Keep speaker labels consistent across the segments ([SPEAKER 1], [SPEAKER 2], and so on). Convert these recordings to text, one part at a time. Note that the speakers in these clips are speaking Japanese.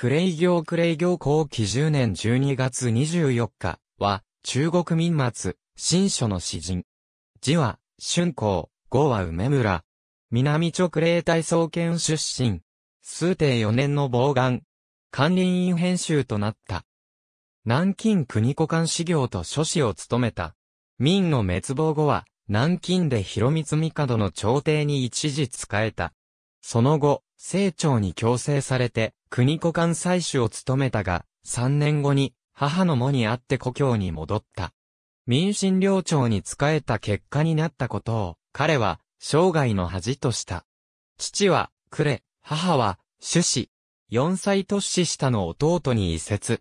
[SPEAKER 1] クレイ行クレイ行後期10年12月24日は、中国民末、新書の詩人。字は、春光、語は梅村。南直霊体総研出身。数定4年の傍願。管理員編集となった。南京国古館資業と書士を務めた。民の滅亡後は、南京で広光帝の朝廷に一時仕えた。その後、清張に強制されて、国古館採取を務めたが、3年後に、母の母にあって故郷に戻った。民進領長に仕えた結果になったことを、彼は、生涯の恥とした。父は、呉、母は、朱子。四歳年下の弟に移設。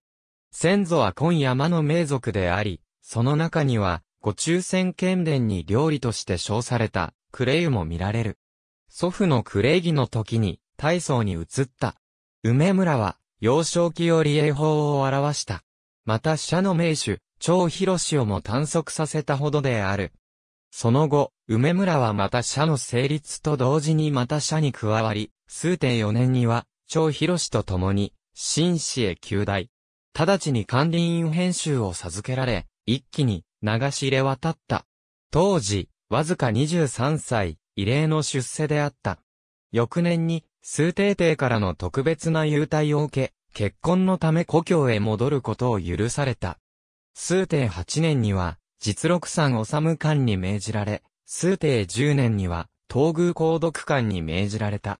[SPEAKER 1] 先祖は今山の名族であり、その中には、ご抽選剣伝に料理として称された、クレイも見られる。祖父のクレイギの時に、大層に移った。梅村は、幼少期より英法を表した。また社の名手、長広氏をも探索させたほどである。その後、梅村はまた社の成立と同時にまた社に加わり、数点4年には、長広氏と共に、新市へ旧大。直ちに管理員編集を授けられ、一気に流し入れ渡った。当時、わずか23歳、異例の出世であった。翌年に、数帝帝からの特別な優待を受け、結婚のため故郷へ戻ることを許された。数帝8年には、実録山治官に命じられ、数帝10年には、東宮皇読官に命じられた。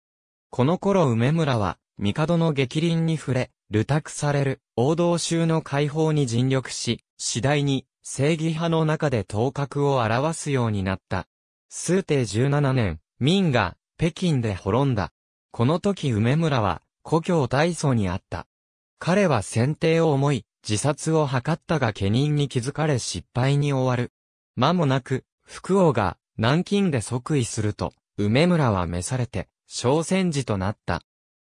[SPEAKER 1] この頃梅村は、帝の激鱗に触れ、流託される、王道衆の解放に尽力し、次第に、正義派の中で頭角を表すようになった。数帝17年、明が、北京で滅んだ。この時梅村は、故郷大層にあった。彼は選定を思い、自殺を図ったが家人に気づかれ失敗に終わる。間もなく、福王が南京で即位すると、梅村は召されて、小戦時となった。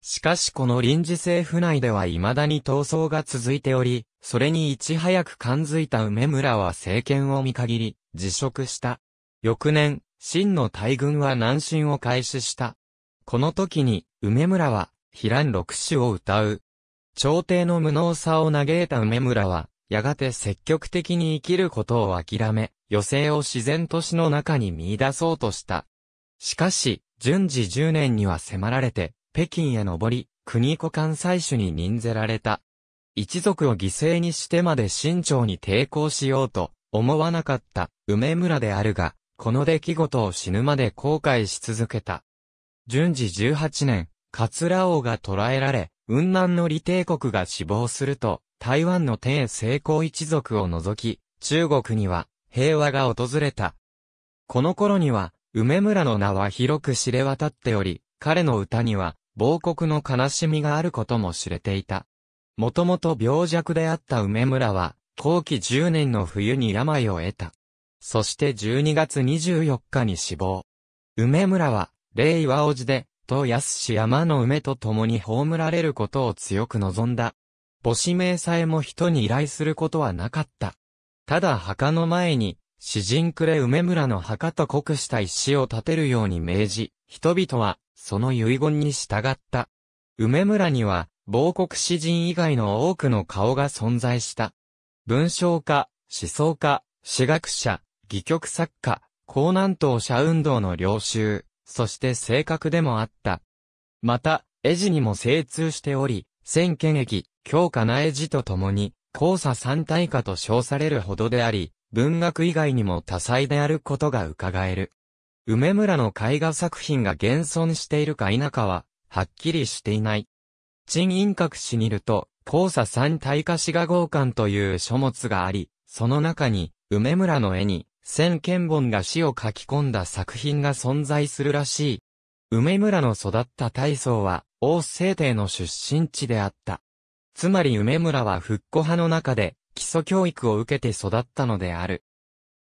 [SPEAKER 1] しかしこの臨時政府内では未だに闘争が続いており、それにいち早く感づいた梅村は政権を見限り、辞職した。翌年、真の大軍は南進を開始した。この時に、梅村は、避乱六首を歌う。朝廷の無能さを嘆いた梅村は、やがて積極的に生きることを諦め、余生を自然都市の中に見出そうとした。しかし、順次10年には迫られて、北京へ上り、国古艦採取に任ぜられた。一族を犠牲にしてまで慎重に抵抗しようと思わなかった梅村であるが、この出来事を死ぬまで後悔し続けた。順次18年、桂王が捕らえられ、雲南の李帝国が死亡すると、台湾の帝成功一族を除き、中国には平和が訪れた。この頃には、梅村の名は広く知れ渡っており、彼の歌には、亡国の悲しみがあることも知れていた。もともと病弱であった梅村は、後期10年の冬に病を得た。そして12月24日に死亡。梅村は、令和王子で、と安氏山の梅と共に葬られることを強く望んだ。母子名さえも人に依頼することはなかった。ただ墓の前に、詩人暮れ梅村の墓とくした石を建てるように命じ、人々は、その遺言に従った。梅村には、亡国詩人以外の多くの顔が存在した。文章家、思想家、詩学者、戯曲作家、高南東社運動の領袖、そして性格でもあった。また、絵字にも精通しており、千見駅、強化な絵字とともに、交差三大化と称されるほどであり、文学以外にも多彩であることが伺える。梅村の絵画作品が現存しているか否かは、はっきりしていない。陳陰閣氏にると、交差三大化志賀豪館という書物があり、その中に、梅村の絵に、千賢本が詩を書き込んだ作品が存在するらしい。梅村の育った大層は、王政帝の出身地であった。つまり梅村は復古派の中で、基礎教育を受けて育ったのである。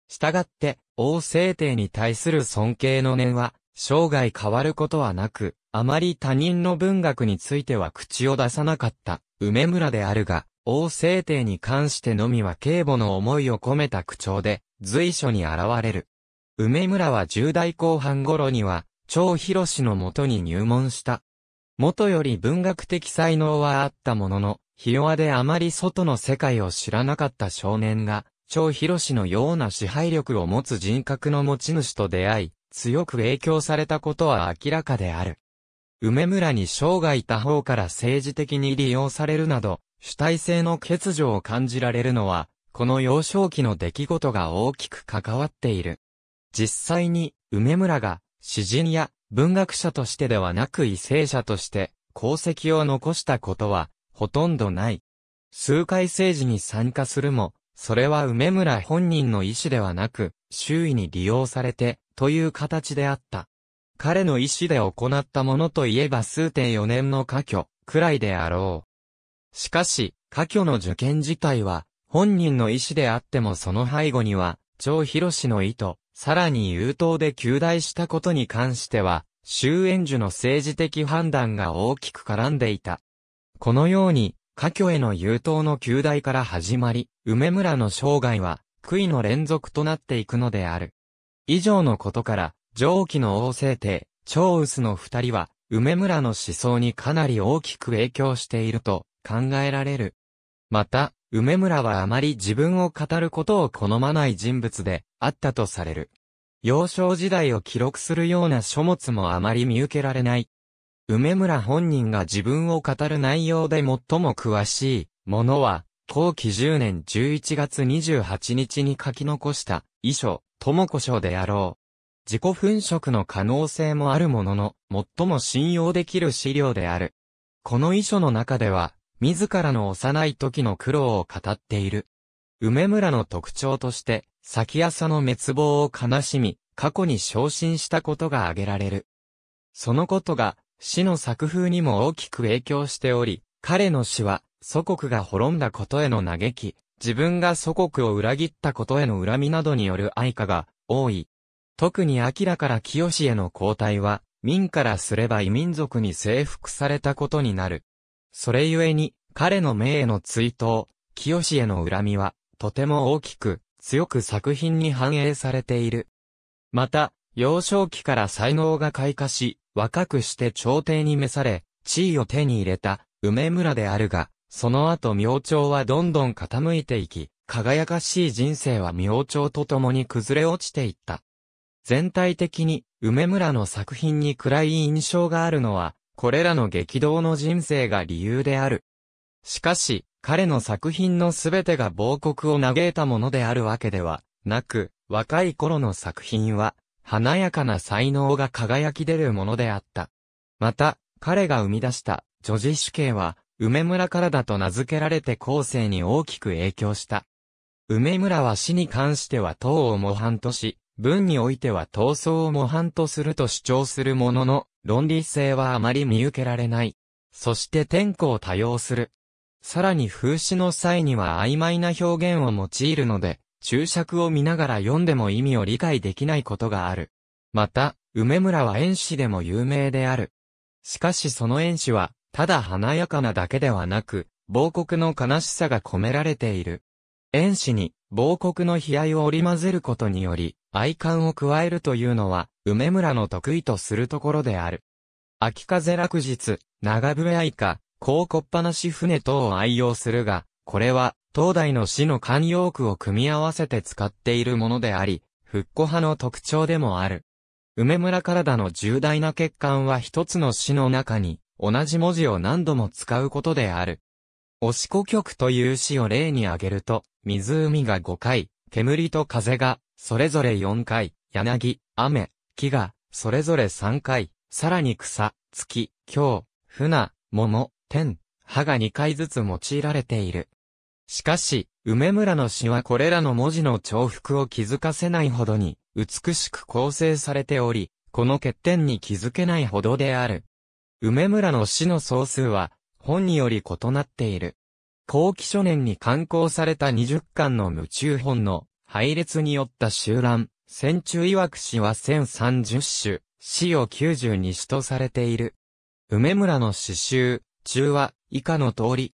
[SPEAKER 1] したがって、王政帝に対する尊敬の念は、生涯変わることはなく、あまり他人の文学については口を出さなかった、梅村であるが、王政帝に関してのみは警母の思いを込めた口調で、随所に現れる。梅村は10代後半頃には、長広氏のもとに入門した。元より文学的才能はあったものの、ひ弱であまり外の世界を知らなかった少年が、長広氏のような支配力を持つ人格の持ち主と出会い、強く影響されたことは明らかである。梅村に生涯他方から政治的に利用されるなど、主体性の欠如を感じられるのは、この幼少期の出来事が大きく関わっている。実際に、梅村が、詩人や文学者としてではなく異性者として、功績を残したことは、ほとんどない。数回政治に参加するも、それは梅村本人の意思ではなく、周囲に利用されて、という形であった。彼の意思で行ったものといえば数点4年の科挙、くらいであろう。しかし、科挙の受験自体は、本人の意思であってもその背後には、張博士の意図、さらに優等で求大したことに関しては、終演樹の政治的判断が大きく絡んでいた。このように、科挙への優等の求大から始まり、梅村の生涯は、悔いの連続となっていくのである。以上のことから、上記の王政帝、長臼の二人は、梅村の思想にかなり大きく影響していると考えられる。また、梅村はあまり自分を語ることを好まない人物であったとされる。幼少時代を記録するような書物もあまり見受けられない。梅村本人が自分を語る内容で最も詳しいものは、後期10年11月28日に書き残した遺書、友子書であろう。自己粉飾の可能性もあるものの、最も信用できる資料である。この遺書の中では、自らの幼い時の苦労を語っている。梅村の特徴として、先朝の滅亡を悲しみ、過去に昇進したことが挙げられる。そのことが、死の作風にも大きく影響しており、彼の死は、祖国が滅んだことへの嘆き、自分が祖国を裏切ったことへの恨みなどによる愛歌が多い。特に明らから清への交代は、民からすれば異民族に征服されたことになる。それゆえに、彼の名への追悼、清への恨みは、とても大きく、強く作品に反映されている。また、幼少期から才能が開花し、若くして朝廷に召され、地位を手に入れた、梅村であるが、その後明朝はどんどん傾いていき、輝かしい人生は明朝と共に崩れ落ちていった。全体的に、梅村の作品に暗い印象があるのは、これらの激動の人生が理由である。しかし、彼の作品のすべてが亡国を嘆いたものであるわけではなく、若い頃の作品は、華やかな才能が輝き出るものであった。また、彼が生み出した、女児主刑は、梅村からだと名付けられて後世に大きく影響した。梅村は死に関しては東を模範とし、文においては闘争を模範とすると主張するものの、論理性はあまり見受けられない。そして天候を多用する。さらに風刺の際には曖昧な表現を用いるので、注釈を見ながら読んでも意味を理解できないことがある。また、梅村は演詞でも有名である。しかしその演詞は、ただ華やかなだけではなく、亡国の悲しさが込められている。遠子に、亡国の悲哀を織り混ぜることにより、愛感を加えるというのは、梅村の得意とするところである。秋風落日、長笛愛歌、高こっぱなし船等を愛用するが、これは、東大の詩の慣用句を組み合わせて使っているものであり、復古派の特徴でもある。梅村体の重大な欠陥は一つの詩の中に、同じ文字を何度も使うことである。おしこ曲という詩を例に挙げると、湖が5回、煙と風が、それぞれ4回、柳、雨、木が、それぞれ3回、さらに草、月、京、船、桃、天、葉が2回ずつ用いられている。しかし、梅村の詩はこれらの文字の重複を気づかせないほどに、美しく構成されており、この欠点に気づけないほどである。梅村の詩の総数は、本により異なっている。後期初年に刊行された20巻の夢中本の配列によった集覧、戦中曰く詩は1030種、詩を92種とされている。梅村の詩集、中は以下の通り。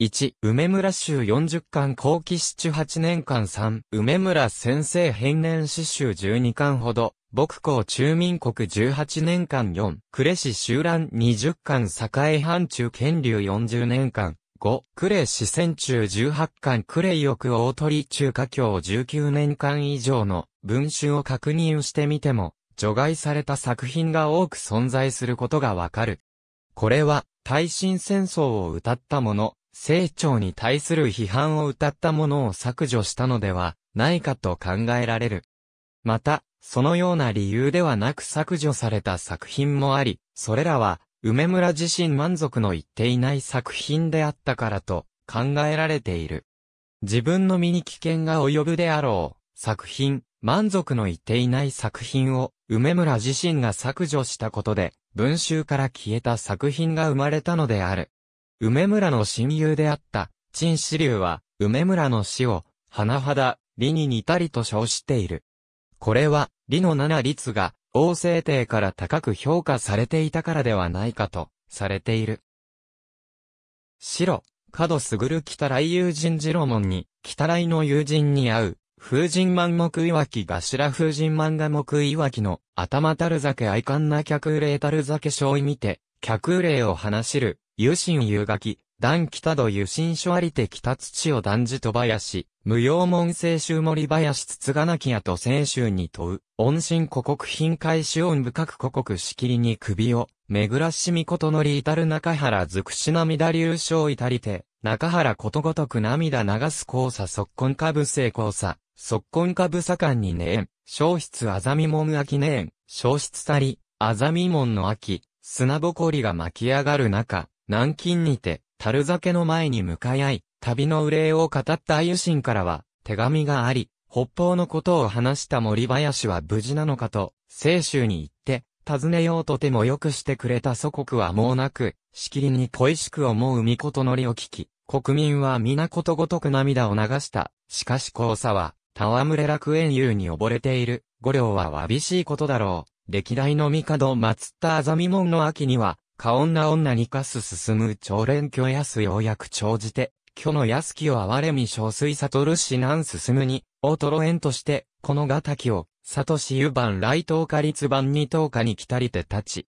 [SPEAKER 1] 1、梅村集40巻後期詩中8年間3、梅村先生編年詩集12巻ほど、牧校中民国18年間4、呉市集覧20巻栄藩中県流40年間、5、クレイ四川中18巻クレイ翼大鳥中華教19年間以上の文集を確認してみても、除外された作品が多く存在することがわかる。これは、耐震戦争を歌った者、清朝に対する批判を歌った者を削除したのではないかと考えられる。また、そのような理由ではなく削除された作品もあり、それらは梅村自身満足のいっていない作品であったからと考えられている。自分の身に危険が及ぶであろう作品、満足のいっていない作品を梅村自身が削除したことで文集から消えた作品が生まれたのである。梅村の親友であった陳志流は梅村の死を花肌、理に似たりと称している。これは、理の七律が王政帝から高く評価されていたからではないかと、されている。白、角すぐる北来友人次郎門に、北来の友人に会う、風神満目いわき頭風神漫画木いわきの、頭たる酒愛観な客霊たる酒賞意見て、客霊を話しる、友心夕書き、断北土湯新書ありて北土を断じと林、無用門聖衆森林つつがなきやと聖州に問う、恩心古国品開始恩深く古国しきりに首を、巡らしみことのり至る中原尽くし涙流章たりて、中原ことごとく涙流す交差即根下部成交差、即根下部左官にねえん、消失あざみもん秋ねえん、消失たり、あざみもんの秋、砂ぼこりが巻き上がる中、南京にて、樽酒の前に向かい合い、旅の憂いを語った鮎心からは、手紙があり、北方のことを話した森林は無事なのかと、清州に行って、尋ねようとてもよくしてくれた祖国はもうなく、しきりに恋しく思う御事のりを聞き、国民は皆ことごとく涙を流した。しかし黄砂は、戯れ楽園遊に溺れている。五両はわびしいことだろう。歴代の帝を祀ったあざみ門の秋には、か女女にかす進む長連挙やすようやく長じて、虚の安きを哀れみ小水悟る指難進むに、大トロ縁として、このがたきを、悟しゆばん来東下立番に東下に来たりて立ち。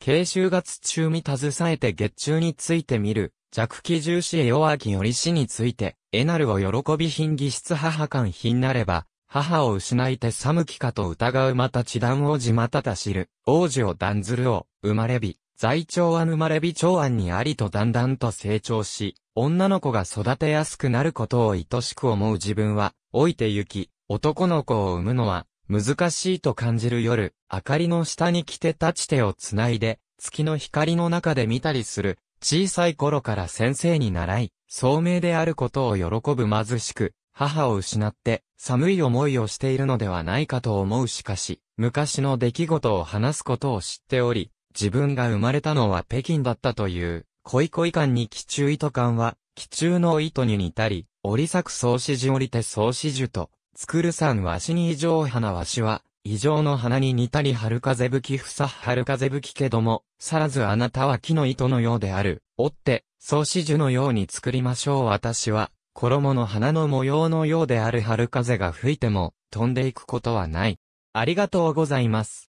[SPEAKER 1] 慶州月中に携えて月中についてみる、弱気重視へ弱きより死について、えなるを喜び品義質母感品なれば、母を失いて寒気かと疑うまた地断王子またた知る、王子を断ずるを、生まれび、在長は生まれび長安にありとだんだんと成長し、女の子が育てやすくなることを愛しく思う自分は、老いてゆき、男の子を産むのは、難しいと感じる夜、明かりの下に来て立ち手をつないで、月の光の中で見たりする、小さい頃から先生に習い、聡明であることを喜ぶ貧しく、母を失って寒い思いをしているのではないかと思うしかし、昔の出来事を話すことを知っており、自分が生まれたのは北京だったという、恋恋感に気中糸感は、気中の糸に似たり、折りく草子樹折り手草子樹と、作るさんわしに異常花わしは、異常の花に似たり春風吹きふさ春風吹きけども、さらずあなたは木の糸のようである。折って、草子樹のように作りましょう私は、衣の花の模様のようである春風が吹いても飛んでいくことはない。ありがとうございます。